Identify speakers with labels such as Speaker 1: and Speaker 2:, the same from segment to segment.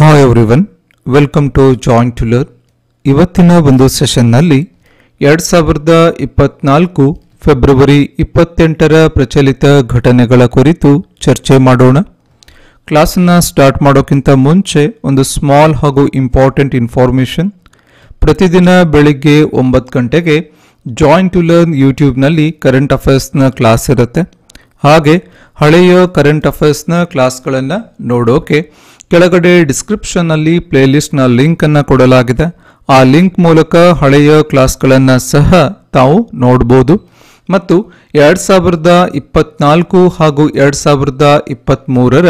Speaker 1: hi everyone welcome to joint to learn ಇವತ್ತಿನ ಒಂದು ಸೆಷನ್ನಲ್ಲಿ ಎರಡು ಸಾವಿರದ ಇಪ್ಪತ್ನಾಲ್ಕು ಫೆಬ್ರವರಿ ಇಪ್ಪತ್ತೆಂಟರ ಪ್ರಚಲಿತ ಘಟನೆಗಳ ಕುರಿತು ಚರ್ಚೆ ಮಾಡೋಣ ಕ್ಲಾಸನ್ನು ಸ್ಟಾರ್ಟ್ ಮಾಡೋಕ್ಕಿಂತ ಮುಂಚೆ ಒಂದು ಸ್ಮಾಲ್ ಹಾಗೂ ಇಂಪಾರ್ಟೆಂಟ್ ಇನ್ಫಾರ್ಮೇಷನ್ ಪ್ರತಿದಿನ ಬೆಳಿಗ್ಗೆ ಒಂಬತ್ತು ಗಂಟೆಗೆ ಜಾಯಿಂಟ್ ಟು ಲರ್ನ್ ಯೂಟ್ಯೂಬ್ನಲ್ಲಿ ಕರೆಂಟ್ ಅಫೇರ್ಸ್ನ ಕ್ಲಾಸ್ ಇರುತ್ತೆ ಹಾಗೆ ಹಳೆಯ ಕರೆಂಟ್ ಅಫೇರ್ಸ್ನ ಕ್ಲಾಸ್ಗಳನ್ನು ನೋಡೋಕೆ ಕೆಳಗಡೆ ಡಿಸ್ಕ್ರಿಪ್ಷನ್ನಲ್ಲಿ ಪ್ಲೇಲಿಸ್ಟ್ನ ಲಿಂಕನ್ನು ಕೊಡಲಾಗಿದೆ ಆ ಲಿಂಕ್ ಮೂಲಕ ಹಳೆಯ ಕ್ಲಾಸ್ಗಳನ್ನು ಸಹ ತಾವು ನೋಡ್ಬೋದು ಮತ್ತು ಎರಡು ಸಾವಿರದ ಇಪ್ಪತ್ನಾಲ್ಕು ಹಾಗೂ ಎರಡು ಸಾವಿರದ ಇಪ್ಪತ್ತ್ಮೂರರ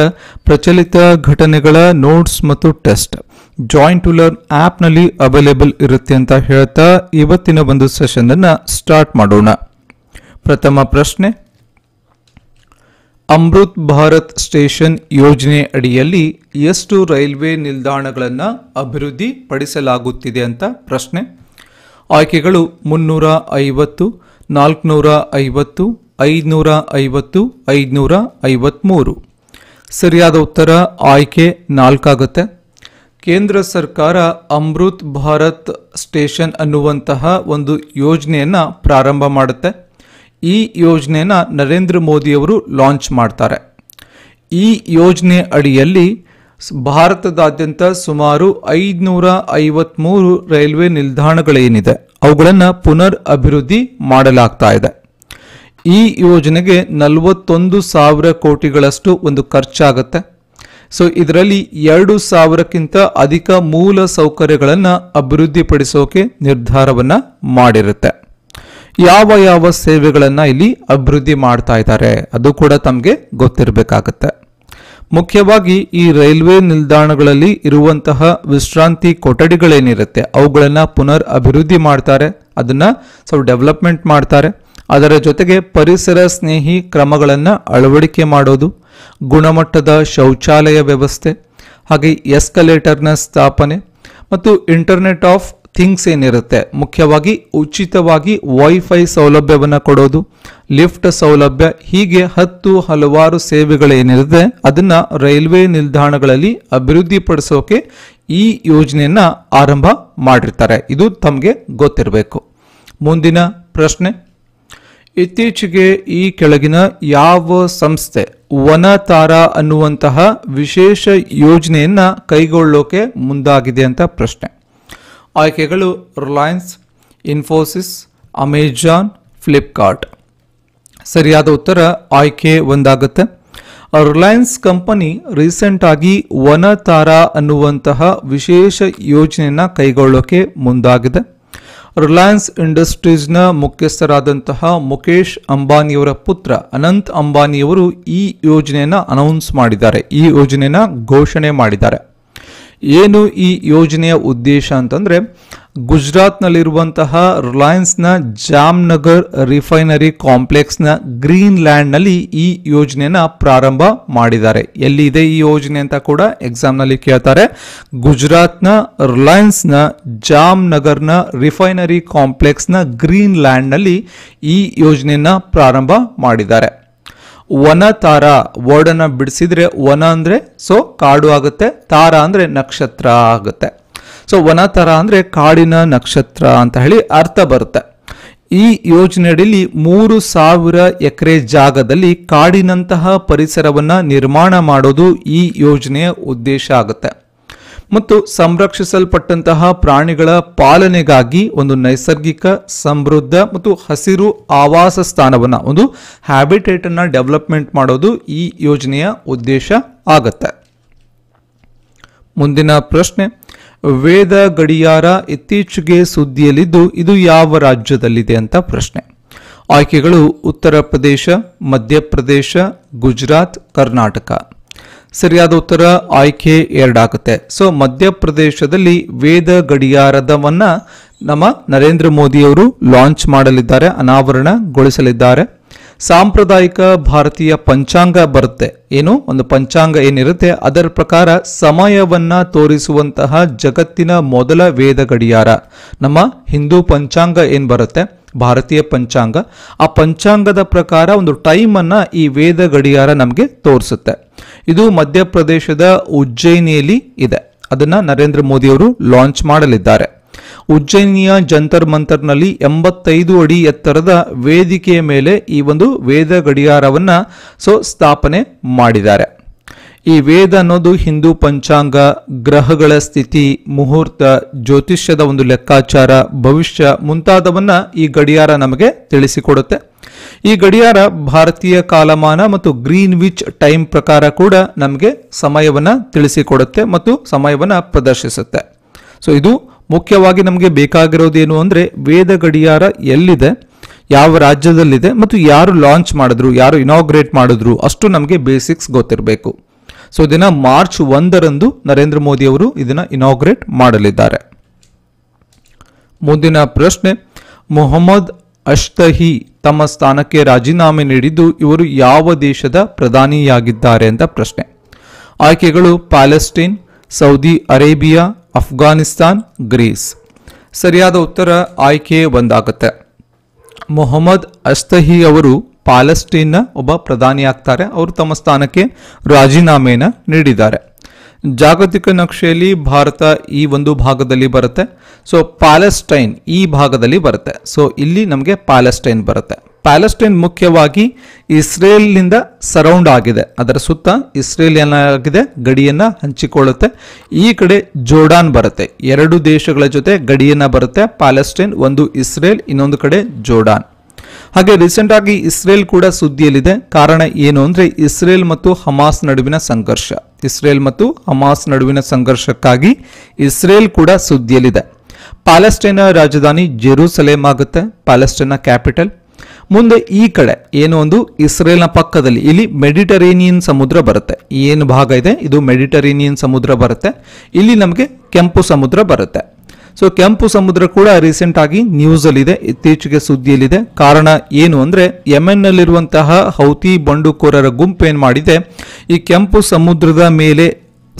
Speaker 1: ಪ್ರಚಲಿತ ಘಟನೆಗಳ ನೋಟ್ಸ್ ಮತ್ತು ಟೆಸ್ಟ್ ಜಾಯಿಂಟ್ ಟು ಲರ್ನ್ ಆ್ಯಪ್ನಲ್ಲಿ ಅವೈಲೇಬಲ್ ಇರುತ್ತೆ ಅಂತ ಹೇಳ್ತಾ ಇವತ್ತಿನ ಒಂದು ಸೆಷನನ್ನು ಸ್ಟಾರ್ಟ್ ಮಾಡೋಣ ಪ್ರಥಮ ಪ್ರಶ್ನೆ ಅಮೃತ್ ಭಾರತ್ ಸ್ಟೇಷನ್ ಯೋಜನೆ ಅಡಿಯಲ್ಲಿ ಎಷ್ಟು ರೈಲ್ವೆ ನಿಲ್ದಾಣಗಳನ್ನು ಅಭಿವೃದ್ಧಿಪಡಿಸಲಾಗುತ್ತಿದೆ ಅಂತ ಪ್ರಶ್ನೆ ಆಯ್ಕೆಗಳು ಮುನ್ನೂರ ಐವತ್ತು ನಾಲ್ಕುನೂರ ಐವತ್ತು ಐದುನೂರ ಐವತ್ತು ಐದುನೂರ ಐವತ್ತ್ಮೂರು ಸರಿಯಾದ ಉತ್ತರ ಆಯ್ಕೆ ನಾಲ್ಕಾಗುತ್ತೆ ಕೇಂದ್ರ ಸರ್ಕಾರ ಅಮೃತ್ ಭಾರತ್ ಸ್ಟೇಷನ್ ಅನ್ನುವಂತಹ ಒಂದು ಯೋಜನೆಯನ್ನು ಪ್ರಾರಂಭ ಮಾಡುತ್ತೆ ಈ ಯೋಜನೆನ ನರೇಂದ್ರ ಮೋದಿಯವರು ಲಾಂಚ್ ಮಾಡ್ತಾರೆ ಈ ಯೋಜನೆ ಅಡಿಯಲ್ಲಿ ಭಾರತದಾದ್ಯಂತ ಸುಮಾರು ಐದುನೂರ ಐವತ್ತ್ಮೂರು ರೈಲ್ವೆ ನಿಲ್ದಾಣಗಳೇನಿದೆ ಅವುಗಳನ್ನು ಪುನರ್ ಅಭಿವೃದ್ಧಿ ಮಾಡಲಾಗ್ತಾ ಇದೆ ಈ ಯೋಜನೆಗೆ ನಲವತ್ತೊಂದು ಸಾವಿರ ಕೋಟಿಗಳಷ್ಟು ಒಂದು ಖರ್ಚಾಗತ್ತೆ ಸೊ ಇದರಲ್ಲಿ ಎರಡು ಸಾವಿರಕ್ಕಿಂತ ಅಧಿಕ ಮೂಲ ಸೌಕರ್ಯಗಳನ್ನು ಅಭಿವೃದ್ಧಿಪಡಿಸೋಕೆ ನಿರ್ಧಾರವನ್ನು ಮಾಡಿರುತ್ತೆ ಯಾವ ಯಾವ ಸೇವೆಗಳನ್ನು ಇಲ್ಲಿ ಅಭಿವೃದ್ಧಿ ಮಾಡ್ತಾ ಇದ್ದಾರೆ ಅದು ಕೂಡ ತಮಗೆ ಗೊತ್ತಿರಬೇಕಾಗತ್ತೆ ಮುಖ್ಯವಾಗಿ ಈ ರೈಲ್ವೆ ನಿಲ್ದಾಣಗಳಲ್ಲಿ ಇರುವಂತಹ ವಿಶ್ರಾಂತಿ ಕೊಠಡಿಗಳೇನಿರುತ್ತೆ ಅವುಗಳನ್ನು ಪುನರ್ ಅಭಿವೃದ್ಧಿ ಮಾಡ್ತಾರೆ ಅದನ್ನು ಸ್ವಲ್ಪ ಡೆವಲಪ್ಮೆಂಟ್ ಮಾಡ್ತಾರೆ ಅದರ ಜೊತೆಗೆ ಪರಿಸರ ಸ್ನೇಹಿ ಕ್ರಮಗಳನ್ನು ಅಳವಡಿಕೆ ಮಾಡೋದು ಗುಣಮಟ್ಟದ ಶೌಚಾಲಯ ವ್ಯವಸ್ಥೆ ಹಾಗೆ ಎಸ್ಕಲೇಟರ್ನ ಸ್ಥಾಪನೆ ಮತ್ತು ಇಂಟರ್ನೆಟ್ ಆಫ್ ಥಿಂಗ್ಸ್ ಏನಿರುತ್ತೆ ಮುಖ್ಯವಾಗಿ ಉಚಿತವಾಗಿ ವೈಫೈ ಸೌಲಭ್ಯವನ್ನು ಕೊಡೋದು ಲಿಫ್ಟ್ ಸೌಲಭ್ಯ ಹೀಗೆ ಹತ್ತು ಹಲವಾರು ಸೇವೆಗಳೇನಿರುತ್ತೆ ಅದನ್ನು ರೈಲ್ವೆ ನಿಲ್ದಾಣಗಳಲ್ಲಿ ಅಭಿವೃದ್ಧಿಪಡಿಸೋಕೆ ಈ ಯೋಜನೆಯನ್ನು ಆರಂಭ ಮಾಡಿರ್ತಾರೆ ಇದು ತಮಗೆ ಗೊತ್ತಿರಬೇಕು ಮುಂದಿನ ಪ್ರಶ್ನೆ ಇತ್ತೀಚೆಗೆ ಈ ಕೆಳಗಿನ ಯಾವ ಸಂಸ್ಥೆ ವನತಾರ ಅನ್ನುವಂತಹ ವಿಶೇಷ ಯೋಜನೆಯನ್ನು ಕೈಗೊಳ್ಳೋಕೆ ಮುಂದಾಗಿದೆ ಅಂತ ಪ್ರಶ್ನೆ ಆಯ್ಕೆಗಳು ರಿಲಯನ್ಸ್ ಇನ್ಫೋಸಿಸ್ ಅಮೆಜಾನ್ ಫ್ಲಿಪ್ಕಾರ್ಟ್ ಸರಿಯಾದ ಉತ್ತರ ಆಯ್ಕೆ ಒಂದಾಗುತ್ತೆ ರಿಲಯನ್ಸ್ ಕಂಪನಿ ರೀಸೆಂಟ್ ಆಗಿ ವನತಾರ ಅನ್ನುವಂತಹ ವಿಶೇಷ ಯೋಜನೆಯನ್ನು ಕೈಗೊಳ್ಳೋಕೆ ಮುಂದಾಗಿದೆ ರಿಲಯನ್ಸ್ ಇಂಡಸ್ಟ್ರೀಸ್ನ ಮುಖ್ಯಸ್ಥರಾದಂತಹ ಮುಖೇಶ್ ಅಂಬಾನಿಯವರ ಪುತ್ರ ಅನಂತ್ ಅಂಬಾನಿಯವರು ಈ ಯೋಜನೆಯನ್ನು ಅನೌನ್ಸ್ ಮಾಡಿದ್ದಾರೆ ಈ ಯೋಜನೆಯನ್ನ ಘೋಷಣೆ ಮಾಡಿದ್ದಾರೆ ಏನು ಈ ಯೋಜನೆಯ ಉದ್ದೇಶ ಅಂತಂದರೆ ಗುಜರಾತ್ನಲ್ಲಿರುವಂತಹ ರಿಲಯನ್ಸ್ನ ಜಾಮ್ನಗರ್ ರಿಫೈನರಿ ಕಾಂಪ್ಲೆಕ್ಸ್ನ ಗ್ರೀನ್ ಲ್ಯಾಂಡ್ನಲ್ಲಿ ಈ ಯೋಜನೆಯನ್ನ ಪ್ರಾರಂಭ ಮಾಡಿದ್ದಾರೆ ಎಲ್ಲಿದೆ ಈ ಯೋಜನೆ ಅಂತ ಕೂಡ ಎಕ್ಸಾಮ್ನಲ್ಲಿ ಕೇಳ್ತಾರೆ ಗುಜರಾತ್ನ ರಿಲಯನ್ಸ್ನ ಜಾಮ್ನಗರ್ನ ರಿಫೈನರಿ ಕಾಂಪ್ಲೆಕ್ಸ್ನ ಗ್ರೀನ್ ಲ್ಯಾಂಡ್ನಲ್ಲಿ ಈ ಯೋಜನೆಯನ್ನ ಪ್ರಾರಂಭ ಮಾಡಿದ್ದಾರೆ ವನ ತಾರ ವರ್ಡನ್ನ ಬಿಡಿಸಿದ್ರೆ ವನ ಅಂದ್ರೆ ಸೊ ಕಾಡು ಆಗುತ್ತೆ ತಾರ ಅಂದ್ರೆ ನಕ್ಷತ್ರ ಆಗುತ್ತೆ ಸೊ ವನ ತಾರ ಅಂದ್ರೆ ಕಾಡಿನ ನಕ್ಷತ್ರ ಅಂತ ಹೇಳಿ ಅರ್ಥ ಬರುತ್ತೆ ಈ ಯೋಜನೆಯಡಿಯಲ್ಲಿ ಮೂರು ಸಾವಿರ ಎಕರೆ ಜಾಗದಲ್ಲಿ ಕಾಡಿನಂತಹ ಪರಿಸರವನ್ನು ನಿರ್ಮಾಣ ಮಾಡೋದು ಈ ಯೋಜನೆಯ ಉದ್ದೇಶ ಆಗುತ್ತೆ ಮತ್ತು ಸಂರಕ್ಷಿಸಲ್ಪಟ್ಟಂತಹ ಪ್ರಾಣಿಗಳ ಪಾಲನೆಗಾಗಿ ಒಂದು ನೈಸರ್ಗಿಕ ಸಮೃದ್ಧ ಮತ್ತು ಹಸಿರು ಆವಾಸ ಸ್ಥಾನವನ್ನು ಒಂದು ಹ್ಯಾಬಿಟೇಟ್ ಡೆವಲಪ್ಮೆಂಟ್ ಮಾಡೋದು ಈ ಯೋಜನೆಯ ಉದ್ದೇಶ ಆಗುತ್ತೆ ಮುಂದಿನ ಪ್ರಶ್ನೆ ವೇದ ಗಡಿಯಾರ ಇತ್ತೀಚೆಗೆ ಸುದ್ದಿಯಲ್ಲಿದ್ದು ಇದು ಯಾವ ರಾಜ್ಯದಲ್ಲಿದೆ ಅಂತ ಪ್ರಶ್ನೆ ಆಯ್ಕೆಗಳು ಉತ್ತರ ಪ್ರದೇಶ ಮಧ್ಯಪ್ರದೇಶ ಗುಜರಾತ್ ಕರ್ನಾಟಕ ಸರಿಯಾದ ಉತ್ತರ ಆಯ್ಕೆ ಎರಡಾಗುತ್ತೆ ಸೊ ಮಧ್ಯಪ್ರದೇಶದಲ್ಲಿ ವೇದ ಗಡಿಯಾರದವನ್ನ ನಮ್ಮ ನರೇಂದ್ರ ಮೋದಿಯವರು ಲಾಂಚ್ ಮಾಡಲಿದ್ದಾರೆ ಅನಾವರಣಗೊಳಿಸಲಿದ್ದಾರೆ ಸಾಂಪ್ರದಾಯಿಕ ಭಾರತೀಯ ಪಂಚಾಂಗ ಬರುತ್ತೆ ಏನು ಒಂದು ಪಂಚಾಂಗ ಏನಿರುತ್ತೆ ಅದರ ಪ್ರಕಾರ ಸಮಯವನ್ನ ತೋರಿಸುವಂತಹ ಜಗತ್ತಿನ ಮೊದಲ ವೇದ ಗಡಿಯಾರ ನಮ್ಮ ಹಿಂದೂ ಪಂಚಾಂಗ ಏನ್ ಬರುತ್ತೆ ಭಾರತೀಯ ಪಂಚಾಂಗ ಆ ಪಂಚಾಂಗದ ಪ್ರಕಾರ ಒಂದು ಅನ್ನ ಈ ವೇದ ಗಡಿಯಾರ ನಮಗೆ ತೋರಿಸುತ್ತೆ ಇದು ಮಧ್ಯಪ್ರದೇಶದ ಉಜ್ಜಯಿನಿಯಲ್ಲಿ ಇದೆ ಅದನ್ನ ನರೇಂದ್ರ ಮೋದಿಯವರು ಲಾಂಚ್ ಮಾಡಲಿದ್ದಾರೆ ಉಜ್ಜಯಿನಿಯ ಜಂತರ್ ಮಂತರ್ನಲ್ಲಿ ಎಂಬತ್ತೈದು ಅಡಿ ಎತ್ತರದ ವೇದಿಕೆಯ ಮೇಲೆ ಈ ಒಂದು ವೇದ ಗಡಿಯಾರವನ್ನು ಸೊ ಸ್ಥಾಪನೆ ಮಾಡಿದ್ದಾರೆ ಈ ವೇದ ಅನ್ನೋದು ಹಿಂದೂ ಪಂಚಾಂಗ ಗ್ರಹಗಳ ಸ್ಥಿತಿ ಮುಹೂರ್ತ ಜ್ಯೋತಿಷ್ಯದ ಒಂದು ಲೆಕ್ಕಾಚಾರ ಭವಿಷ್ಯ ಮುಂತಾದವನ್ನ ಈ ಗಡಿಯಾರ ನಮಗೆ ತಿಳಿಸಿಕೊಡುತ್ತೆ ಈ ಗಡಿಯಾರ ಭಾರತೀಯ ಕಾಲಮಾನ ಮತ್ತು ಗ್ರೀನ್ ವಿಚ್ ಟೈಮ್ ಪ್ರಕಾರ ಕೂಡ ನಮಗೆ ಸಮಯವನ್ನು ತಿಳಿಸಿಕೊಡುತ್ತೆ ಮತ್ತು ಸಮಯವನ್ನು ಪ್ರದರ್ಶಿಸುತ್ತೆ ಸೊ ಇದು ಮುಖ್ಯವಾಗಿ ನಮಗೆ ಬೇಕಾಗಿರೋದೇನು ಅಂದರೆ ವೇದ ಗಡಿಯಾರ ಎಲ್ಲಿದೆ ಯಾವ ರಾಜ್ಯದಲ್ಲಿದೆ ಮತ್ತು ಯಾರು ಲಾಂಚ್ ಮಾಡಿದ್ರು ಯಾರು ಇನಾಗ್ರೇಟ್ ಮಾಡಿದ್ರು ಅಷ್ಟು ನಮಗೆ ಬೇಸಿಕ್ಸ್ ಗೊತ್ತಿರಬೇಕು ಸೊ ದಿನ ಮಾರ್ಚ್ ಒಂದರಂದು ನರೇಂದ್ರ ಮೋದಿ ಅವರು ಇದನ್ನು ಇನಾಗ್ರೇಟ್ ಮಾಡಲಿದ್ದಾರೆ ಮುಂದಿನ ಪ್ರಶ್ನೆ ಮೊಹಮ್ಮದ್ ಅಶ್ತಹಿ ತಮ್ಮ ಸ್ಥಾನಕ್ಕೆ ರಾಜೀನಾಮೆ ನೀಡಿದ್ದು ಇವರು ಯಾವ ದೇಶದ ಪ್ರಧಾನಿಯಾಗಿದ್ದಾರೆ ಅಂತ ಪ್ರಶ್ನೆ ಆಯ್ಕೆಗಳು Palestine Saudi Arabia Afghanistan Greece ಸರಿಯಾದ ಉತ್ತರ ಆಯ್ಕೆ ಒಂದಾಗುತ್ತೆ ಮೊಹಮ್ಮದ್ ಅಸ್ತಹಿ ಅವರು ಪ್ಯಾಲೆಸ್ಟೀನ್ನ ಒಬ್ಬ ಪ್ರಧಾನಿಯಾಗ್ತಾರೆ ಅವರು ತಮ್ಮ ಸ್ಥಾನಕ್ಕೆ ರಾಜೀನಾಮೆಯನ್ನು ನೀಡಿದ್ದಾರೆ ಜಾಗತಿಕ ನಕ್ಷೆಯಲ್ಲಿ ಭಾರತ ಈ ಒಂದು ಭಾಗದಲ್ಲಿ ಬರುತ್ತೆ ಸೊ ಪ್ಯಾಲೆಸ್ಟೈನ್ ಈ ಭಾಗದಲ್ಲಿ ಬರುತ್ತೆ ಸೊ ಇಲ್ಲಿ ನಮಗೆ ಪ್ಯಾಲೆಸ್ಟೈನ್ ಬರುತ್ತೆ ಪ್ಯಾಲೆಸ್ಟೈನ್ ಮುಖ್ಯವಾಗಿ ಇಸ್ರೇಲ್ನಿಂದ ಸರೌಂಡ್ ಆಗಿದೆ ಅದರ ಸುತ್ತ ಇಸ್ರೇಲ್ ಏನಾಗಿದೆ ಗಡಿಯನ್ನು ಹಂಚಿಕೊಳ್ಳುತ್ತೆ ಈ ಕಡೆ ಜೋರ್ಡಾನ್ ಬರುತ್ತೆ ಎರಡು ದೇಶಗಳ ಜೊತೆ ಗಡಿಯನ್ನು ಬರುತ್ತೆ ಪ್ಯಾಲೆಸ್ಟೈನ್ ಒಂದು ಇಸ್ರೇಲ್ ಇನ್ನೊಂದು ಕಡೆ ಜೋರ್ಡಾನ್ ಹಾಗೆ ರೀಸೆಂಟ್ ಆಗಿ ಇಸ್ರೇಲ್ ಕೂಡ ಸುದ್ದಿಯಲ್ಲಿದೆ ಕಾರಣ ಏನು ಅಂದರೆ ಇಸ್ರೇಲ್ ಮತ್ತು ಹಮಾಸ್ ನಡುವಿನ ಸಂಘರ್ಷ ಇಸ್ರೇಲ್ ಮತ್ತು ಹಮಾಸ್ ನಡುವಿನ ಸಂಘರ್ಷಕ್ಕಾಗಿ ಇಸ್ರೇಲ್ ಕೂಡ ಸುದ್ದಿಯಲ್ಲಿದೆ ಪ್ಯಾಲೆಸ್ಟೈನ ರಾಜಧಾನಿ ಜೆರೂಸಲೇಮ್ ಆಗುತ್ತೆ ಪ್ಯಾಲೆಸ್ಟೈನ್ನ ಕ್ಯಾಪಿಟಲ್ ಮುಂದೆ ಈ ಕಡೆ ಏನು ಒಂದು ಇಸ್ರೇಲ್ನ ಪಕ್ಕದಲ್ಲಿ ಇಲ್ಲಿ ಮೆಡಿಟರೇನಿಯನ್ ಸಮುದ್ರ ಬರುತ್ತೆ ಏನು ಭಾಗ ಇದೆ ಇದು ಮೆಡಿಟರೇನಿಯನ್ ಸಮುದ್ರ ಬರುತ್ತೆ ಇಲ್ಲಿ ನಮಗೆ ಕೆಂಪು ಸಮುದ್ರ ಬರುತ್ತೆ ಸೊ ಕೆಂಪು ಸಮುದ್ರ ಕೂಡ ರೀಸೆಂಟ್ ಆಗಿ ನ್ಯೂಸ್ ಇತ್ತೀಚೆಗೆ ಸುದ್ದಿಯಲ್ಲಿದೆ ಕಾರಣ ಏನು ಅಂದ್ರೆ ಯಮೆನ್ ನಲ್ಲಿರುವಂತಹ ಹೌತಿ ಬಂಡುಕೋರರ ಗುಂಪು ಏನು ಮಾಡಿದೆ ಈ ಕೆಂಪು ಸಮುದ್ರದ ಮೇಲೆ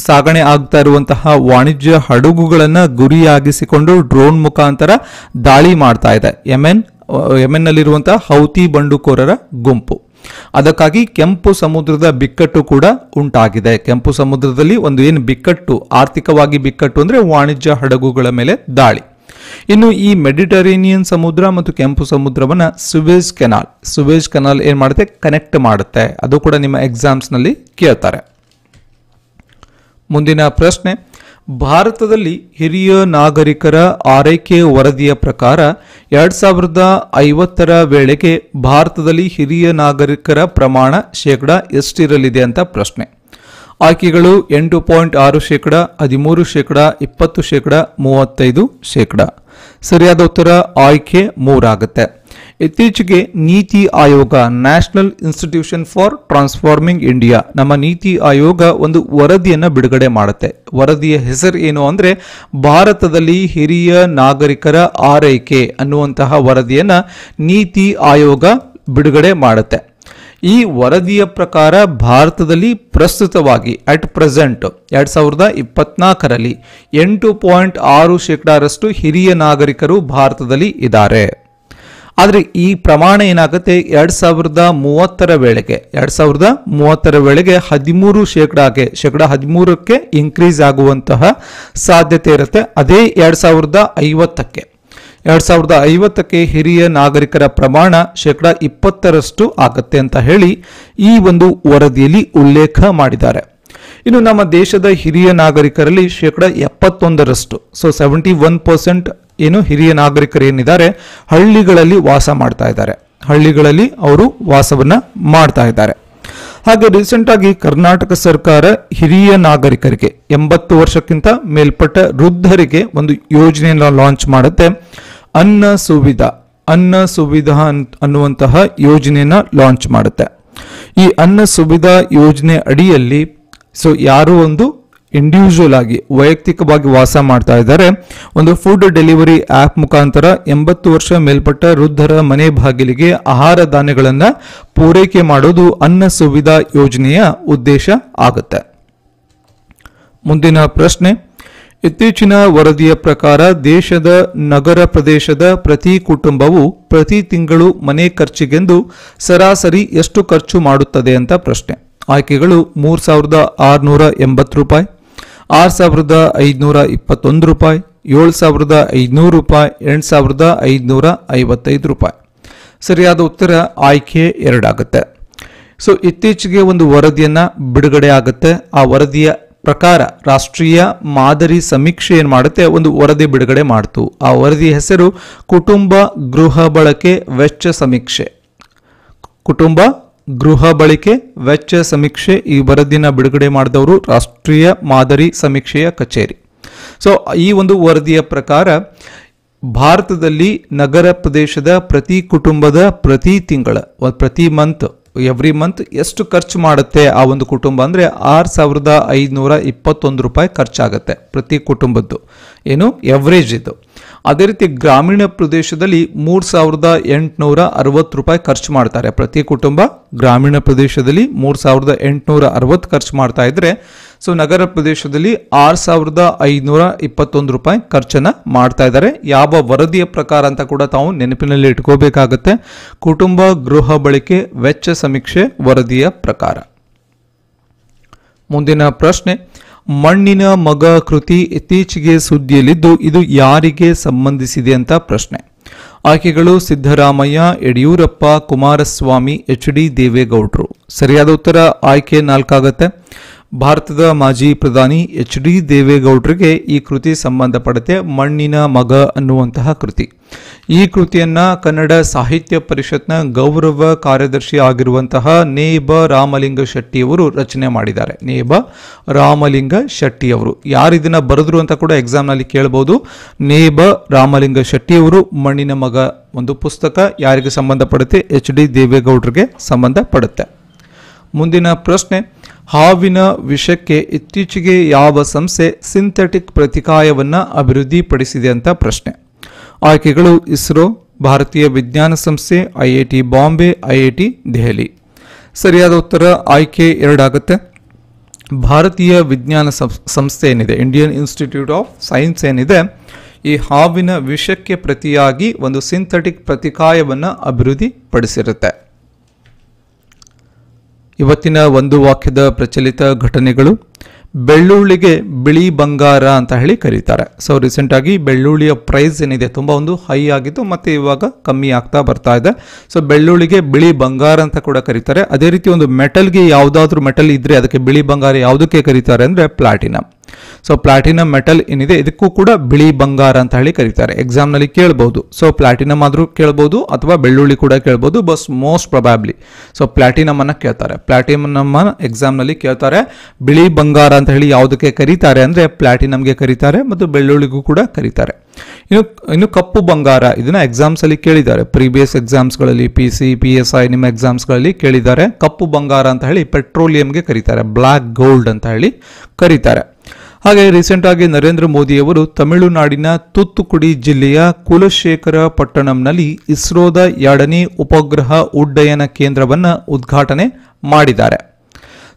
Speaker 1: ಸಾಗಣೆ ಆಗ್ತಾ ಇರುವಂತಹ ವಾಣಿಜ್ಯ ಹಡಗುಗಳನ್ನು ಗುರಿಯಾಗಿಸಿಕೊಂಡು ಡ್ರೋನ್ ಮುಖಾಂತರ ದಾಳಿ ಮಾಡ್ತಾ ಇದೆ ಯಮೆನ್ ಯಮೆನ್ನಲ್ಲಿರುವಂತಹ ಹೌತಿ ಬಂಡುಕೋರರ ಗುಂಪು ಅದಕ್ಕಾಗಿ ಕೆಂಪು ಸಮುದ್ರದ ಬಿಕ್ಕಟ್ಟು ಕೂಡ ಉಂಟಾಗಿದೆ ಕೆಂಪು ಸಮುದ್ರದಲ್ಲಿ ಒಂದು ಏನು ಬಿಕ್ಕಟ್ಟು ಆರ್ಥಿಕವಾಗಿ ಬಿಕ್ಕಟ್ಟು ಅಂದರೆ ವಾಣಿಜ್ಯ ಹಡಗುಗಳ ಮೇಲೆ ದಾಳಿ ಇನ್ನು ಈ ಮೆಡಿಟರೇನಿಯನ್ ಸಮುದ್ರ ಮತ್ತು ಕೆಂಪು ಸಮುದ್ರವನ್ನ ಸುವೇಜ್ ಕೆನಾಲ್ ಸುವೇಜ್ ಕೆನಾಲ್ ಏನು ಮಾಡುತ್ತೆ ಕನೆಕ್ಟ್ ಮಾಡುತ್ತೆ ಅದು ಕೂಡ ನಿಮ್ಮ ಎಕ್ಸಾಮ್ಸ್ನಲ್ಲಿ ಕೇಳ್ತಾರೆ ಮುಂದಿನ ಪ್ರಶ್ನೆ ಭಾರತದಲ್ಲಿ ಹಿರಿಯ ನಾಗರಿಕರ ಆರೈಕೆ ವರದಿಯ ಪ್ರಕಾರ ಎರಡ್ ಸಾವಿರದ ಐವತ್ತರ ವೇಳೆಗೆ ಭಾರತದಲ್ಲಿ ಹಿರಿಯ ನಾಗರಿಕರ ಪ್ರಮಾಣ ಶೇಕಡ ಎಷ್ಟಿರಲಿದೆ ಅಂತ ಪ್ರಶ್ನೆ ಆಯ್ಕೆಗಳು ಎಂಟು ಪಾಯಿಂಟ್ ಆರು ಶೇಕಡ ಹದಿಮೂರು ಶೇಕಡ ಇಪ್ಪತ್ತು ಶೇಕಡ ಮೂವತ್ತೈದು ಶೇಕಡ ಸರಿಯಾದ ಉತ್ತರ ಆಯ್ಕೆ ಮೂರಾಗುತ್ತೆ ಇತ್ತೀಚೆಗೆ NITI Aayog national institution for transforming India ನಮ್ಮ ನೀತಿ ಆಯೋಗ ಒಂದು ವರದಿಯನ್ನು ಬಿಡುಗಡೆ ಮಾಡುತ್ತೆ ವರದಿಯ ಹೆಸರು ಏನು ಅಂದರೆ ಭಾರತದಲ್ಲಿ ಹಿರಿಯ ನಾಗರಿಕರ ಆರೈಕೆ ಅನ್ನುವಂತಹ ವರದಿಯನ್ನು ನೀತಿ ಆಯೋಗ ಬಿಡುಗಡೆ ಮಾಡುತ್ತೆ ಈ ವರದಿಯ ಪ್ರಕಾರ ಭಾರತದಲ್ಲಿ ಪ್ರಸ್ತುತವಾಗಿ ಅಟ್ ಪ್ರೆಸೆಂಟ್ ಎರಡು ಸಾವಿರದ ಇಪ್ಪತ್ನಾಲ್ಕರಲ್ಲಿ ಎಂಟು ಪಾಯಿಂಟ್ ಆರು ಶೇಕಡಾರಷ್ಟು ಹಿರಿಯ ನಾಗರಿಕರು ಭಾರತದಲ್ಲಿ ಇದ್ದಾರೆ ಆದರೆ ಈ ಪ್ರಮಾಣ ಏನಾಗುತ್ತೆ ಎರಡು ಸಾವಿರದ ಮೂವತ್ತರ ವೇಳೆಗೆ ಎರಡು ಸಾವಿರದ ಮೂವತ್ತರ ವೇಳೆಗೆ ಹದಿಮೂರು ಶೇಕಡಾಗೆ ಶೇಕಡ ಹದಿಮೂರಕ್ಕೆ ಇನ್ಕ್ರೀಸ್ ಆಗುವಂತಹ ಸಾಧ್ಯತೆ ಇರುತ್ತೆ ಅದೇ ಎರಡು ಸಾವಿರದ ಐವತ್ತಕ್ಕೆ ಎರಡು ಸಾವಿರದ ಐವತ್ತಕ್ಕೆ ಹಿರಿಯ ನಾಗರಿಕರ ಪ್ರಮಾಣ ಶೇಕಡ ಇಪ್ಪತ್ತರಷ್ಟು ಆಗತ್ತೆ ಅಂತ ಹೇಳಿ ಈ ಒಂದು ವರದಿಯಲ್ಲಿ ಉಲ್ಲೇಖ ಮಾಡಿದ್ದಾರೆ ಇನ್ನು ನಮ್ಮ ದೇಶದ ಹಿರಿಯ ನಾಗರಿಕರಲ್ಲಿ ಶೇಕಡ ಎಪ್ಪತ್ತೊಂದರಷ್ಟು ಸೊ ಸೆವೆಂಟಿ ಒನ್ ಪರ್ಸೆಂಟ್ ಏನು ಹಿರಿಯ ನಾಗರಿಕರು ಏನಿದ್ದಾರೆ ಹಳ್ಳಿಗಳಲ್ಲಿ ವಾಸ ಮಾಡ್ತಾ ಇದ್ದಾರೆ ಹಳ್ಳಿಗಳಲ್ಲಿ ಅವರು ವಾಸವನ್ನ ಮಾಡ್ತಾ ಇದ್ದಾರೆ ಹಾಗೆ ರೀಸೆಂಟ್ ಆಗಿ ಕರ್ನಾಟಕ ಸರ್ಕಾರ ಹಿರಿಯ ನಾಗರಿಕರಿಗೆ ಎಂಬತ್ತು ವರ್ಷಕ್ಕಿಂತ ಮೇಲ್ಪಟ್ಟ ವೃದ್ಧರಿಗೆ ಒಂದು ಯೋಜನೆಯನ್ನು ಲಾಂಚ್ ಮಾಡುತ್ತೆ ಅನ್ನ ಸುವಿಧ ಅನ್ನ ಸುವಿಧ ಅನ್ನುವಂತಹ ಯೋಜನೆಯನ್ನ ಲಾಂಚ್ ಮಾಡುತ್ತೆ ಈ ಅನ್ನ ಸುವಿಧಾ ಯೋಜನೆ ಅಡಿಯಲ್ಲಿ ಸೊ ಯಾರು ಒಂದು ಇಂಡಿವಿಜುವಲ್ ಆಗಿ ವೈಯಕ್ತಿಕವಾಗಿ ವಾಸ ಮಾಡ್ತಾ ಇದ್ದಾರೆ ಒಂದು ಫುಡ್ ಡೆಲಿವರಿ ಆ್ಯಪ್ ಮುಖಾಂತರ ಎಂಬತ್ತು ವರ್ಷ ಮೇಲ್ಪಟ್ಟ ವೃದ್ಧರ ಮನೆ ಬಾಗಿಲಿಗೆ ಆಹಾರ ಧಾನ್ಯಗಳನ್ನು ಪೂರೈಕೆ ಮಾಡೋದು ಅನ್ನ ಸುವಿಧಾ ಯೋಜನೆಯ ಉದ್ದೇಶ ಆಗುತ್ತೆ ಮುಂದಿನ ಪ್ರಶ್ನೆ ಇತ್ತೀಚಿನ ವರದಿಯ ಪ್ರಕಾರ ದೇಶದ ನಗರ ಪ್ರದೇಶದ ಪ್ರತಿ ಕುಟುಂಬವು ಪ್ರತಿ ತಿಂಗಳು ಮನೆ ಖರ್ಚಿಗೆಂದು ಸರಾಸರಿ ಎಷ್ಟು ಖರ್ಚು ಮಾಡುತ್ತದೆ ಅಂತ ಪ್ರಶ್ನೆ ಆಯ್ಕೆಗಳು ಮೂರು ಸಾವಿರದ ಆರುನೂರ ಎಂಬತ್ತು ರೂಪಾಯಿ ಆರು ಸಾವಿರದ ಐದುನೂರ ಇಪ್ಪತ್ತೊಂದು ರೂಪಾಯಿ ಏಳು ಸಾವಿರದ ಐದುನೂರು ರೂಪಾಯಿ ಎಂಟು ಸಾವಿರದ ಐದುನೂರ ಐವತ್ತೈದು ರೂಪಾಯಿ ಸರಿಯಾದ ಉತ್ತರ ಆಯ್ಕೆ ಎರಡಾಗುತ್ತೆ ಸೊ ಇತ್ತೀಚೆಗೆ ಒಂದು ವರದಿಯನ್ನು ಬಿಡುಗಡೆ ಆಗುತ್ತೆ ಆ ವರದಿಯ ಪ್ರಕಾರ ರಾಷ್ಟ್ರೀಯ ಮಾದರಿ ಸಮೀಕ್ಷೆ ಏನು ಮಾಡುತ್ತೆ ಒಂದು ವರದಿ ಬಿಡುಗಡೆ ಮಾಡ್ತು ಆ ವರದಿ ಹೆಸರು ಕುಟುಂಬ ಗೃಹ ಬಳಕೆ ವೆಚ್ಚ ಸಮೀಕ್ಷೆ ಕುಟುಂಬ ಗೃಹ ಬಳಕೆ ವೆಚ್ಚ ಸಮೀಕ್ಷೆ ಈ ವರದಿನ ಬಿಡುಗಡೆ ಮಾಡಿದವರು ರಾಷ್ಟ್ರೀಯ ಮಾದರಿ ಸಮೀಕ್ಷೆಯ ಕಚೇರಿ ಸೊ ಈ ಒಂದು ವರದಿಯ ಪ್ರಕಾರ ಭಾರತದಲ್ಲಿ ನಗರ ಪ್ರದೇಶದ ಪ್ರತಿ ಕುಟುಂಬದ ಪ್ರತಿ ತಿಂಗಳ ಪ್ರತಿ ಮಂತ್ ಎವ್ರಿ ಮಂತ್ ಎಷ್ಟು ಖರ್ಚು ಮಾಡುತ್ತೆ ಆ ಒಂದು ಕುಟುಂಬ ಅಂದರೆ ಆರು ಸಾವಿರದ ಐದುನೂರ ಇಪ್ಪತ್ತೊಂದು ರೂಪಾಯಿ ಖರ್ಚಾಗುತ್ತೆ ಪ್ರತಿ ಕುಟುಂಬದ್ದು ಏನು ಎವ್ರೇಜ್ ಇದು ಅದೇ ರೀತಿ ಗ್ರಾಮೀಣ ಪ್ರದೇಶದಲ್ಲಿ ಮೂರ್ ಸಾವಿರದ ಎಂಟುನೂರ ಅರವತ್ತು ರೂಪಾಯಿ ಖರ್ಚು ಮಾಡ್ತಾರೆ ಪ್ರತಿ ಕುಟುಂಬ ಗ್ರಾಮೀಣ ಪ್ರದೇಶದಲ್ಲಿ ಮೂರ್ ಸಾವಿರದ ಎಂಟುನೂರ ಅರವತ್ತು ಖರ್ಚು ಮಾಡ್ತಾ ಇದ್ರೆ ಸೊ ನಗರ ಪ್ರದೇಶದಲ್ಲಿ ಆರು ಸಾವಿರದ ಐದುನೂರ ಇಪ್ಪತ್ತೊಂದು ರೂಪಾಯಿ ಖರ್ಚನ್ನು ಮಾಡ್ತಾ ಇದ್ದಾರೆ ಯಾವ ವರದಿಯ ಪ್ರಕಾರ ಅಂತ ಕೂಡ ತಾವು ನೆನಪಿನಲ್ಲಿ ಇಟ್ಕೋಬೇಕಾಗತ್ತೆ ಕುಟುಂಬ ಗೃಹ ಬಳಕೆ ವೆಚ್ಚ ಸಮೀಕ್ಷೆ ವರದಿಯ ಪ್ರಕಾರ ಮುಂದಿನ ಪ್ರಶ್ನೆ ಮಣ್ಣಿನ ಮಗ ಕೃತಿ ಇತ್ತೀಚೆಗೆ ಸುದ್ದಿಯಲ್ಲಿದ್ದು ಇದು ಯಾರಿಗೆ ಸಂಬಂಧಿಸಿದೆ ಅಂತ ಪ್ರಶ್ನೆ ಆಯ್ಕೆಗಳು ಸಿದ್ದರಾಮಯ್ಯ ಯಡಿಯೂರಪ್ಪ ಕುಮಾರಸ್ವಾಮಿ ಎಚ್ ಡಿ ದೇವೇಗೌಡರು ಸರಿಯಾದ ಉತ್ತರ ಆಯ್ಕೆ ನಾಲ್ಕಾಗತ್ತೆ ಭಾರತದ ಮಾಜಿ ಪ್ರಧಾನಿ ಎಚ್ ಡಿ ದೇವೇಗೌಡರಿಗೆ ಈ ಕೃತಿ ಸಂಬಂಧಪಡತೆ ಮಣ್ಣಿನ ಮಗ ಅನ್ನುವಂತಹ ಕೃತಿ ಈ ಕೃತಿಯನ್ನ ಕನ್ನಡ ಸಾಹಿತ್ಯ ಪರಿಷತ್ನ ಗೌರವ ಕಾರ್ಯದರ್ಶಿ ಆಗಿರುವಂತಹ ನೇಬ ರಾಮಲಿಂಗ ಶೆಟ್ಟಿಯವರು ರಚನೆ ಮಾಡಿದ್ದಾರೆ ನೇಬ ರಾಮಲಿಂಗ ಶೆಟ್ಟಿ ಅವರು ಯಾರು ಇದನ್ನ ಬರೆದ್ರು ಅಂತ ಕೂಡ ಎಕ್ಸಾಮ್ನಲ್ಲಿ ಕೇಳಬಹುದು ನೇಬ ರಾಮಲಿಂಗ ಶೆಟ್ಟಿಯವರು ಮಣ್ಣಿನ ಮಗ ಒಂದು ಪುಸ್ತಕ ಯಾರಿಗೆ ಸಂಬಂಧಪಡುತ್ತೆ ಎಚ್ ಡಿ ದೇವೇಗೌಡರಿಗೆ ಸಂಬಂಧಪಡುತ್ತೆ ಮುಂದಿನ ಪ್ರಶ್ನೆ ಹಾವಿನ ವಿಷಕ್ಕೆ ಇತ್ತೀಚೆಗೆ ಯಾವ ಸಂಸ್ಥೆ ಸಿಂಥೆಟಿಕ್ ಪ್ರತಿಕಾಯವನ್ನು ಅಭಿವೃದ್ಧಿಪಡಿಸಿದೆ ಅಂತ ಪ್ರಶ್ನೆ ಆಯ್ಕೆಗಳು ಇಸ್ರೋ ಭಾರತೀಯ ವಿಜ್ಞಾನ ಸಂಸ್ಥೆ ಐಐಟಿ ಬಾಂಬೆ ಐಐಟಿ ದೆಹಲಿ ಸರಿಯಾದ ಉತ್ತರ ಆಯ್ಕೆ ಎರಡಾಗುತ್ತೆ ಭಾರತೀಯ ವಿಜ್ಞಾನ ಸಂಸ್ಥೆ ಏನಿದೆ ಇಂಡಿಯನ್ ಇನ್ಸ್ಟಿಟ್ಯೂಟ್ ಆಫ್ ಸೈನ್ಸ್ ಏನಿದೆ ಈ ಹಾವಿನ ವಿಷಕ್ಕೆ ಪ್ರತಿಯಾಗಿ ಒಂದು ಸಿಂಥೆಟಿಕ್ ಪ್ರತಿಕಾಯವನ್ನು ಅಭಿವೃದ್ಧಿಪಡಿಸಿರುತ್ತೆ ಇವತ್ತಿನ ಒಂದು ವಾಕ್ಯದ ಪ್ರಚಲಿತ ಘಟನೆಗಳು ಬೆಳ್ಳುಳ್ಳಿಗೆ ಬಿಳಿ ಬಂಗಾರ ಅಂತ ಹೇಳಿ ಕರೀತಾರೆ ಸೊ ರೀಸೆಂಟಾಗಿ ಬೆಳ್ಳುಳ್ಳಿಯ ಪ್ರೈಸ್ ಏನಿದೆ ತುಂಬ ಒಂದು ಹೈ ಆಗಿತ್ತು ಮತ್ತು ಇವಾಗ ಕಮ್ಮಿ ಆಗ್ತಾ ಬರ್ತಾ ಇದೆ ಸೊ ಬೆಳ್ಳುಳ್ಳಿಗೆ ಬಿಳಿ ಬಂಗಾರ ಅಂತ ಕೂಡ ಕರೀತಾರೆ ಅದೇ ರೀತಿ ಒಂದು ಮೆಟಲ್ಗೆ ಯಾವುದಾದ್ರೂ ಮೆಟಲ್ ಇದ್ದರೆ ಅದಕ್ಕೆ ಬಿಳಿ ಬಂಗಾರ ಯಾವುದಕ್ಕೆ ಕರೀತಾರೆ ಅಂದರೆ ಪ್ಲಾಟಿನಮ್ ಸೊ ಪ್ಲಾಟಿನಮ್ ಮೆಟಲ್ ಏನಿದೆ ಇದಕ್ಕೂ ಕೂಡ ಬಿಳಿ ಬಂಗಾರ ಅಂತ ಹೇಳಿ ಕರೀತಾರೆ ಎಕ್ಸಾಮ್ನಲ್ಲಿ ಕೇಳಬಹುದು ಸೊ ಪ್ಲಾಟಿನಮ್ ಆದರೂ ಕೇಳಬಹುದು ಅಥವಾ ಬೆಳ್ಳುಳ್ಳಿ ಕೂಡ ಕೇಳಬಹುದು but most probably so platinum ಅನ್ನ ಕೇಳ್ತಾರೆ ಪ್ಲಾಟಿನಮ್ ಎಕ್ಸಾಮ್ನಲ್ಲಿ ಕೇಳ್ತಾರೆ ಬಿಳಿ ಬಂಗಾರ ಅಂತ ಹೇಳಿ ಯಾವುದಕ್ಕೆ ಕರೀತಾರೆ ಅಂದರೆ ಪ್ಲಾಟಿನಮ್ಗೆ ಕರೀತಾರೆ ಮತ್ತು ಬೆಳ್ಳುಳ್ಳಿಗೂ ಕೂಡ ಕರೀತಾರೆ ಇನ್ನು ಇನ್ನು ಕಪ್ಪು ಬಂಗಾರ ಇದನ್ನ ಎಕ್ಸಾಮ್ಸ್ ಅಲ್ಲಿ ಕೇಳಿದ್ದಾರೆ ಪ್ರೀವಿಯಸ್ ಎಕ್ಸಾಮ್ಸ್ಗಳಲ್ಲಿ P C P S I ನಿಮ್ಮ ಎಕ್ಸಾಮ್ಸ್ಗಳಲ್ಲಿ ಕೇಳಿದ್ದಾರೆ ಕಪ್ಪು ಬಂಗಾರ ಅಂತ ಹೇಳಿ ಪೆಟ್ರೋಲಿಯಂಗೆ ಕರೀತಾರೆ ಬ್ಲ್ಯಾಕ್ ಗೋಲ್ಡ್ ಅಂತ ಹೇಳಿ ಕರೀತಾರೆ ಹಾಗೆ ರೀಸೆಂಟ್ ಆಗಿ ನರೇಂದ್ರ ಮೋದಿಯವರು ತಮಿಳುನಾಡಿನ ತೂತ್ತುಕುಡಿ ಜಿಲ್ಲೆಯ ಕುಲಶೇಖರ ಪಟ್ಟಣಂನಲ್ಲಿ ಇಸ್ರೋದ ಎರಡನೇ ಉಪಗ್ರಹ ಉಡ್ಡಯನ ಕೇಂದ್ರವನ್ನು ಉದ್ಘಾಟನೆ ಮಾಡಿದ್ದಾರೆ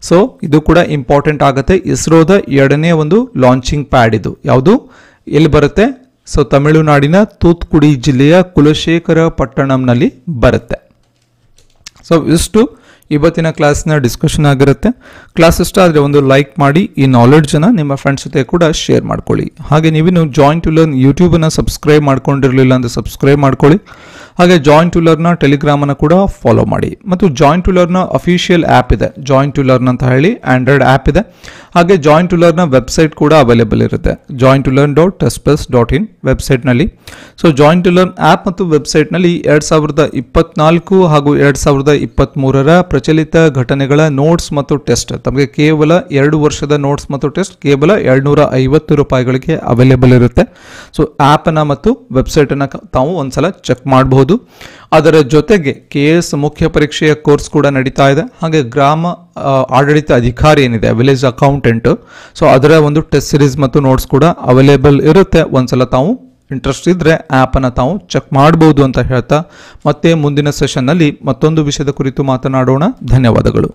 Speaker 1: ಸೊ ಇದು ಕೂಡ ಇಂಪಾರ್ಟೆಂಟ್ ಆಗುತ್ತೆ ಇಸ್ರೋದ ಎರಡನೇ ಒಂದು ಲಾಂಚಿಂಗ್ ಪ್ಯಾಡ್ ಇದು ಯಾವುದು ಎಲ್ಲಿ ಬರುತ್ತೆ ಸೊ ತಮಿಳುನಾಡಿನ ತೂತ್ಕುಡಿ ಜಿಲ್ಲೆಯ ಕುಲಶೇಖರ ಪಟ್ಟಣಂನಲ್ಲಿ ಬರುತ್ತೆ ಸೊ ಇಷ್ಟು ಇವತ್ತಿನ ಕ್ಲಾಸ್ನ ಡಿಸ್ಕಷನ್ ಆಗಿರುತ್ತೆ ಕ್ಲಾಸ್ ಇಷ್ಟ ಆದರೆ ಒಂದು ಲೈಕ್ ಮಾಡಿ ಈ ನಾಲೆಡ್ಜನ್ನು ನಿಮ್ಮ ಫ್ರೆಂಡ್ಸ್ ಜೊತೆ ಕೂಡ ಶೇರ್ ಮಾಡ್ಕೊಳ್ಳಿ ಹಾಗೆ ನೀವಿನ್ನು ಜಾಯಿಂಟ್ ಟು ಲರ್ನ್ ಯೂಟ್ಯೂಬನ್ನು ಸಬ್ಸ್ಕ್ರೈಬ್ ಮಾಡ್ಕೊಂಡಿರಲಿಲ್ಲ ಅಂದರೆ ಸಬ್ಸ್ಕ್ರೈಬ್ ಮಾಡ್ಕೊಳ್ಳಿ ಹಾಗೆ ಜಾಯಿಂಟ್ ಟೆಲಿಗ್ರಾಮ್ ಅನ್ನು ಕೂಡ ಫಾಲೋ ಮಾಡಿ ಮತ್ತು ಜಾಯಿಂಟ್ ಟುಲರ್ನ ಅಫಿಷಿಯಲ್ ಆ್ಯಪ್ ಇದೆ ಜಾಯಿಂಟ್ ಲರ್ನ್ ಅಂತ ಹೇಳಿ ಆಂಡ್ರಾಯ್ಡ್ ಆ್ಯಪ್ ಇದೆ ಹಾಗೆ ಜಾಯಿಂಟ್ ಟುಲರ್ನ ವೆಬ್ಸೈಟ್ ಕೂಡ ಅವೈಲೇಬಲ್ ಇರುತ್ತೆ joint learn dot testpress dot in ವೆಬ್ಸೈಟ್ನಲ್ಲಿ ಸೊ ಜಾಯಿಂಟ್ ಲರ್ನ್ ಆ್ಯಪ್ ಮತ್ತು ವೆಬ್ಸೈಟ್ನಲ್ಲಿ ಎರಡು ಸಾವಿರದ ಇಪ್ಪತ್ನಾಲ್ಕು ಹಾಗೂ ಎರಡು ಸಾವಿರದ ಇಪ್ಪತ್ತ್ಮೂರರ ಪ್ರಚಲಿತ ಘಟನೆಗಳ ನೋಟ್ಸ್ ಮತ್ತು ಟೆಸ್ಟ್ ತಮಗೆ ಕೇವಲ ಎರಡು ವರ್ಷದ ನೋಟ್ಸ್ ಮತ್ತು ಟೆಸ್ಟ್ ಕೇವಲ ಎರಡುನೂರ ಐವತ್ತು ರೂಪಾಯಿಗಳಿಗೆ ಅವೈಲೇಬಲ್ ಇರುತ್ತೆ ಸೊ ಆ್ಯಪನ್ನು ಮತ್ತು ವೆಬ್ಸೈಟನ್ನು ತಾವು ಸಲ ಚೆಕ್ ಮಾಡಬಹುದು ಮಾಡಬಹುದು ಅದರ ಜೊತೆಗೆ ಕೆ ಎಸ್ ಮುಖ್ಯ ಪರೀಕ್ಷೆಯ ಕೋರ್ಸ್ ಕೂಡ ನಡೀತಾ ಇದೆ ಹಾಗೆ ಗ್ರಾಮ ಆಡಳಿತ ಅಧಿಕಾರಿ ಏನಿದೆ ವಿಲೇಜ್ ಅಕೌಂಟೆಂಟ್ ಸೊ ಅದರ ಒಂದು ಟೆಸ್ಟ್ ಸಿರೀಸ್ ಮತ್ತು ನೋಟ್ಸ್ ಕೂಡ ಅವೈಲೇಬಲ್ ಇರುತ್ತೆ ಒಂದ್ಸಲ ತಾವು ಇಂಟ್ರೆಸ್ಟ್ ಇದ್ದರೆ ಆ್ಯಪನ್ನು ತಾವು ಚೆಕ್ ಮಾಡ್ಬೋದು ಅಂತ ಹೇಳ್ತಾ ಮತ್ತೆ ಮುಂದಿನ ಸೆಷನ್ನಲ್ಲಿ ಮತ್ತೊಂದು ವಿಷಯದ ಕುರಿತು ಮಾತನಾಡೋಣ ಧನ್ಯವಾದಗಳು